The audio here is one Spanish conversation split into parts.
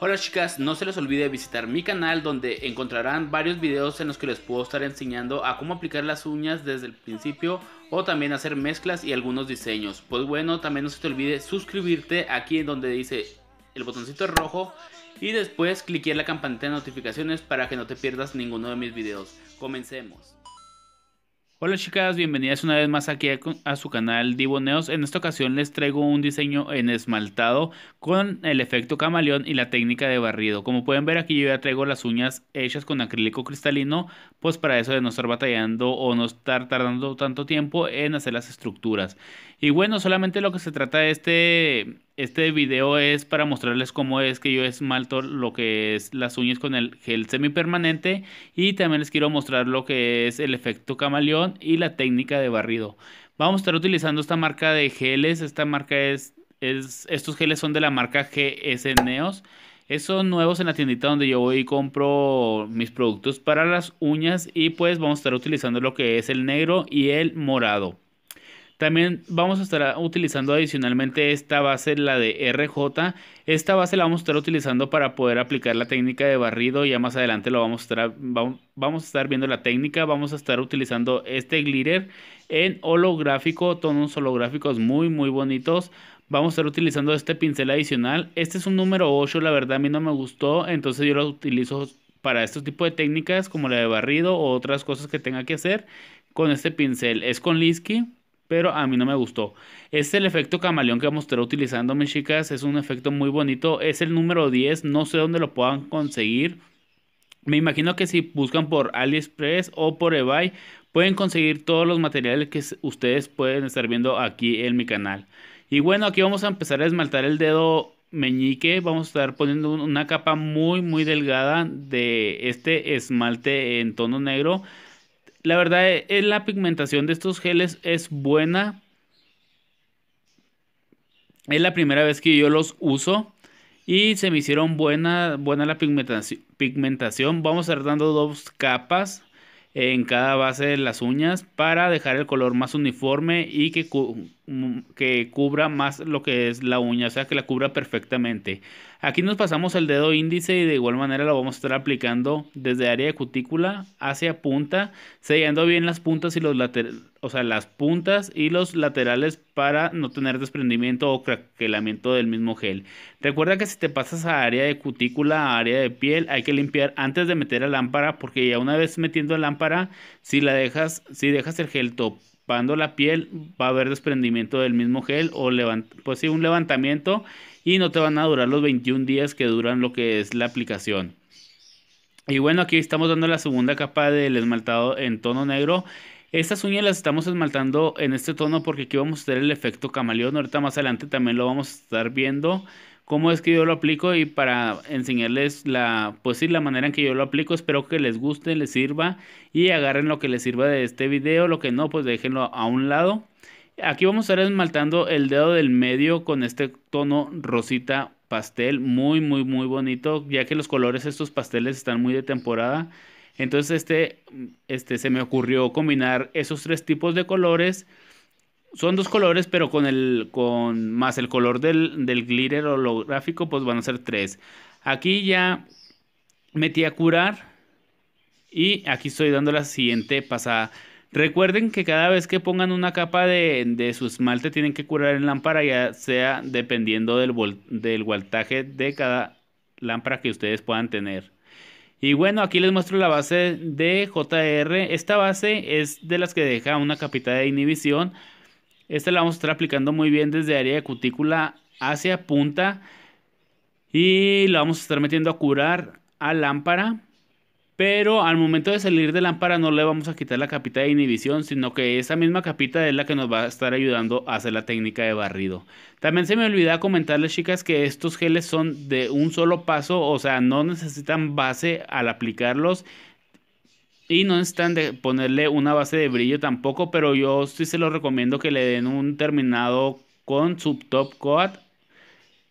Hola chicas, no se les olvide visitar mi canal donde encontrarán varios videos en los que les puedo estar enseñando a cómo aplicar las uñas desde el principio o también hacer mezclas y algunos diseños. Pues bueno, también no se te olvide suscribirte aquí en donde dice el botoncito rojo y después cliquear la campanita de notificaciones para que no te pierdas ninguno de mis videos. Comencemos. Hola chicas, bienvenidas una vez más aquí a, su canal Diboneos, En esta ocasión les traigo un diseño en esmaltado con el efecto camaleón y la técnica de barrido. Como pueden ver aquí yo ya traigo las uñas hechas con acrílico cristalino, pues para eso de no estar batallando o no estar tardando tanto tiempo en hacer las estructuras. Y bueno, solamente lo que se trata de este este video es para mostrarles cómo es que yo esmalto lo que es las uñas con el gel semipermanente y también les quiero mostrar lo que es el efecto camaleón y la técnica de barrido. Vamos a estar utilizando esta marca de geles, esta marca es, estos geles son de la marca GS Neos. Eh, son nuevos en la tiendita donde yo voy y compro mis productos para las uñas y pues vamos a estar utilizando lo que es el negro y el morado. También vamos a estar utilizando adicionalmente esta base, la de RJ. Esta base la vamos a estar utilizando para poder aplicar la técnica de barrido. Ya más adelante lo vamos a estar, vamos a estar viendo la técnica. Vamos a estar utilizando este glitter en holográfico, tonos holográficos muy muy bonitos. Vamos a estar utilizando este pincel adicional. Este es un número 8, la verdad a mí no me gustó, entonces yo lo utilizo para este tipo de técnicas como la de barrido o otras cosas que tenga que hacer con este pincel. Es con Lisky pero a mí no me gustó. Es el efecto camaleón que mostré utilizando, mis chicas. Es un efecto muy bonito. Es el número 10. No sé dónde lo puedan conseguir. Me imagino que si buscan por AliExpress o por eBay, pueden conseguir todos los materiales que ustedes pueden estar viendo aquí en mi canal. Y bueno, aquí vamos a empezar a esmaltar el dedo meñique. Vamos a estar poniendo una capa muy, muy delgada de este esmalte en tono negro. La verdad es eh, eh, la pigmentación de estos geles es buena. Es la primera vez que yo los uso y se me hicieron buena, buena la pigmentación, pigmentación. Vamos a estar dando dos capas en cada base de las uñas para dejar el color más uniforme y que, mm, que cubra más lo que es la uña, o sea que la cubra perfectamente. Aquí nos pasamos el dedo índice y de igual manera lo vamos a estar aplicando desde área de cutícula hacia punta, sellando bien las puntas y los laterales o sea, las puntas y los laterales para no tener desprendimiento o craquelamiento del mismo gel. Recuerda que si te pasas a área de cutícula, a área de piel, hay que limpiar antes de meter la lámpara porque ya una vez metiendo la lámpara, si la dejas, si dejas el gel topando la piel, va a haber desprendimiento del mismo gel o pues sí, un levantamiento y no te van a durar los 21 días que duran lo que es la aplicación. Y bueno, aquí estamos dando la segunda capa del esmaltado en tono negro. Estas uñas las estamos esmaltando en este tono porque aquí vamos a hacer el efecto camaleón. Ahorita más adelante también lo vamos a estar viendo cómo es que yo lo aplico y para enseñarles la, pues sí, la manera en que yo lo aplico. Espero que les guste, les sirva y agarren lo que les sirva de este video. Lo que no, pues déjenlo a un lado. Aquí vamos a estar esmaltando el dedo del medio con este tono rosita pastel. Muy, muy, muy bonito, ya que los colores de estos pasteles están muy de temporada. Entonces, este, este, se me ocurrió combinar esos tres tipos de colores. Son dos colores, pero con el, con más el color del, glitter holográfico, pues van a ser tres. Aquí ya metí a curar y aquí estoy dando la siguiente pasada. Recuerden que cada vez que pongan una capa de, su esmalte tienen que curar en lámpara, ya sea dependiendo del, del voltaje de cada lámpara que ustedes puedan tener. Y bueno, aquí les muestro la base de JR. Esta base es de las que deja una capita de inhibición. Esta la vamos a estar aplicando muy bien desde área de cutícula hacia punta. Y la vamos a estar metiendo a curar a lámpara. Pero al momento de salir de lámpara no le vamos a quitar la capita de inhibición, sino que esa misma capita es la que nos va a estar ayudando a hacer la técnica de barrido. También se me olvida comentarles chicas que estos geles son de un solo paso, o sea, no necesitan base al aplicarlos. Y no necesitan de ponerle una base de brillo tampoco, pero yo sí se los recomiendo que le den un terminado con subtop coat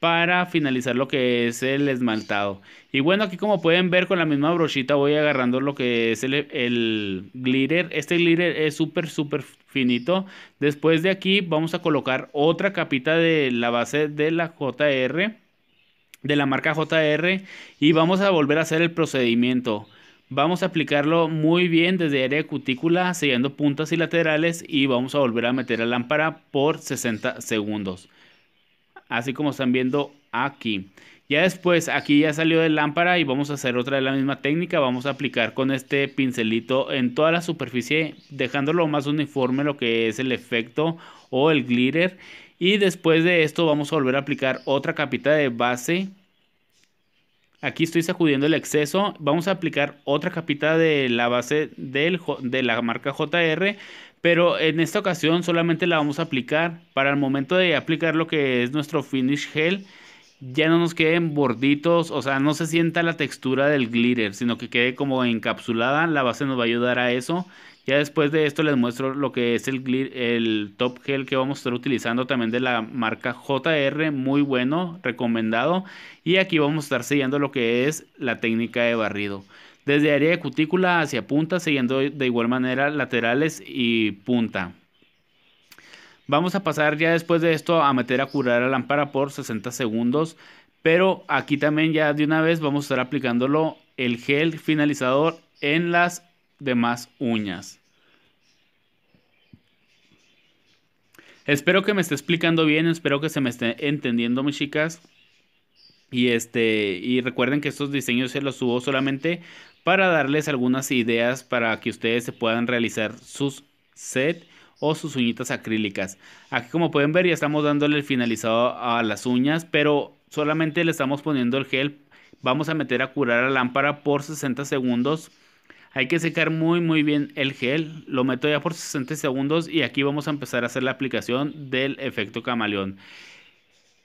para finalizar lo que es el esmaltado. Y bueno, aquí como pueden ver con la misma brochita voy agarrando lo que es el, glitter. Este glitter es súper, súper finito. Después de aquí vamos a colocar otra capita de la base de la JR, de la marca JR. Y vamos a volver a hacer el procedimiento. Vamos a aplicarlo muy bien desde área de cutícula, Siguiendo puntas y laterales. Y vamos a volver a meter la lámpara por 60 segundos así como están viendo aquí. Ya después, aquí ya salió de lámpara y vamos a hacer otra de la misma técnica. Vamos a aplicar con este pincelito en toda la superficie, dejándolo más uniforme lo que es el efecto o el glitter. Y después de esto vamos a volver a aplicar otra capita de base Aquí estoy sacudiendo el exceso. Vamos a aplicar otra capita de la base del, de la marca JR. Pero en esta ocasión solamente la vamos a aplicar. Para el momento de aplicar lo que es nuestro finish gel. Ya no nos queden borditos. O sea, no se sienta la textura del glitter. Sino que quede como encapsulada. La base nos va a ayudar a eso. Ya después de esto les muestro lo que es el, el top gel que vamos a estar utilizando también de la marca JR, muy bueno, recomendado. Y aquí vamos a estar siguiendo lo que es la técnica de barrido. Desde área de cutícula hacia punta, siguiendo de igual manera laterales y punta. Vamos a pasar ya después de esto a meter a curar la lámpara por 60 segundos. Pero aquí también ya de una vez vamos a estar aplicándolo el gel finalizador en las de más uñas. Espero que me esté explicando bien, espero que se me esté entendiendo, mis chicas. Y este, y recuerden que estos diseños se los subo solamente para darles algunas ideas para que ustedes se puedan realizar sus set o sus uñitas acrílicas. Aquí como pueden ver ya estamos dándole el finalizado a las uñas, pero solamente le estamos poniendo el gel. Vamos a meter a curar la lámpara por 60 segundos hay que secar muy muy bien el gel. Lo meto ya por 60 segundos y aquí vamos a empezar a hacer la aplicación del efecto camaleón.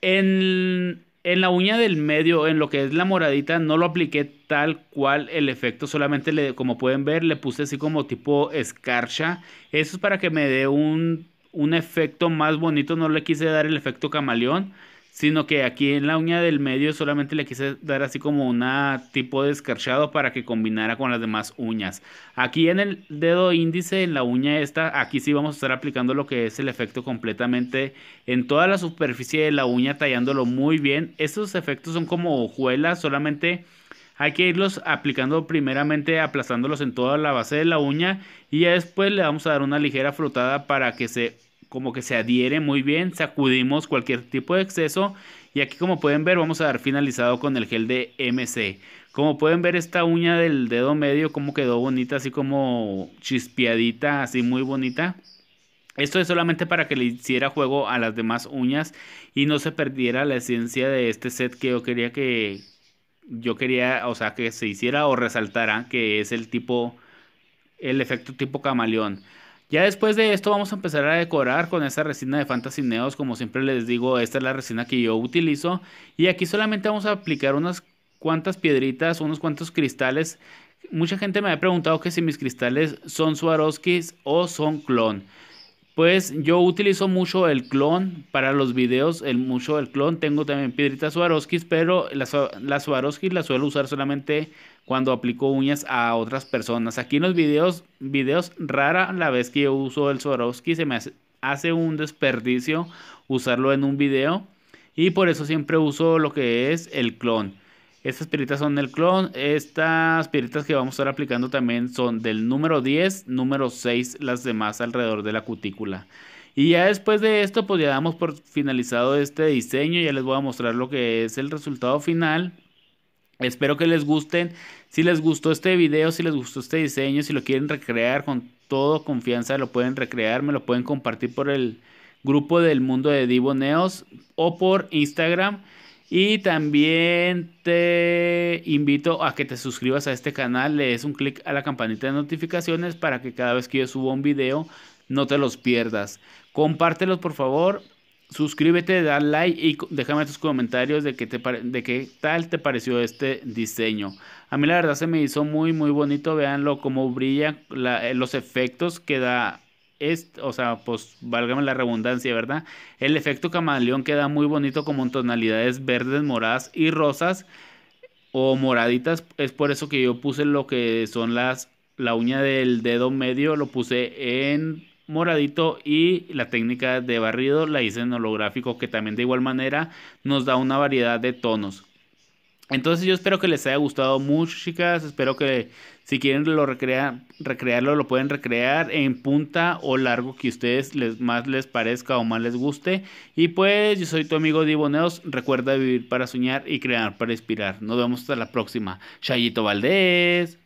En, la uña del medio, en lo que es la moradita, no lo apliqué tal cual el efecto. Solamente le, como pueden ver le puse así como tipo escarcha. Eso es para que me dé un, un efecto más bonito. No le quise dar el efecto camaleón sino que aquí en la uña del medio solamente le quise dar así como un tipo de escarchado para que combinara con las demás uñas. Aquí en el dedo índice, en la uña esta, aquí sí vamos a estar aplicando lo que es el efecto completamente en toda la superficie de la uña, tallándolo muy bien. Estos efectos son como hojuelas, solamente hay que irlos aplicando primeramente aplastándolos en toda la base de la uña y ya después le vamos a dar una ligera flotada para que se como que se adhiere muy bien, sacudimos cualquier tipo de exceso y aquí como pueden ver vamos a dar finalizado con el gel de MC. Como pueden ver esta uña del dedo medio como quedó bonita, así como chispeadita, así muy bonita. Esto es solamente para que le hiciera juego a las demás uñas y no se perdiera la esencia de este set que yo quería que yo quería, o sea, que se hiciera o resaltara que es el tipo el efecto tipo camaleón. Ya después de esto vamos a empezar a decorar con esta resina de Fantasy Neos. Como siempre les digo, esta es la resina que yo utilizo. Y aquí solamente vamos a aplicar unas cuantas piedritas, unos cuantos cristales. Mucha gente me ha preguntado que si mis cristales son Swarovskis o son clon. Pues yo utilizo mucho el clon para los videos, el mucho el clon. Tengo también piedritas Swarovski pero las, Swarovski las suelo usar solamente cuando aplico uñas a otras personas. Aquí en los videos, videos rara la vez que uso el Swarovski, se me hace un desperdicio usarlo en un video. Y por eso siempre uso lo que es el clon. Estas piritas son del clon. Estas piritas que vamos a estar aplicando también son del número 10, número 6, las demás alrededor de la cutícula. Y ya después de esto, pues ya damos por finalizado este diseño. Ya les voy a mostrar lo que es el resultado final. Espero que les gusten. Si les gustó este video, si les gustó este diseño, si lo quieren recrear con toda confianza, lo pueden recrear. Me lo pueden compartir por el grupo del mundo de Divo o por Instagram. Y también te invito a que te suscribas a este canal, le des un clic a la campanita de notificaciones para que cada vez que yo suba un video no te los pierdas. Compártelos por favor, suscríbete, da like y déjame tus comentarios de qué, de qué tal te pareció este diseño. A mí la verdad se me hizo muy muy bonito, véanlo cómo brilla los efectos que da o sea, pues válgame la redundancia, ¿verdad? El efecto camaleón queda muy bonito como en tonalidades verdes, moradas y rosas o moraditas. Es por eso que yo puse lo que son las la uña del dedo medio, lo puse en moradito y la técnica de barrido la hice en holográfico que también de igual manera nos da una variedad de tonos. Entonces yo espero que les haya gustado mucho, chicas. Espero que si quieren lo recrearlo, lo pueden recrear en punta o largo que a ustedes les, más les parezca o más les guste. Y pues yo soy tu amigo Diboneos. Recuerda vivir para soñar y crear para inspirar. Nos vemos hasta la próxima. Chayito Valdés.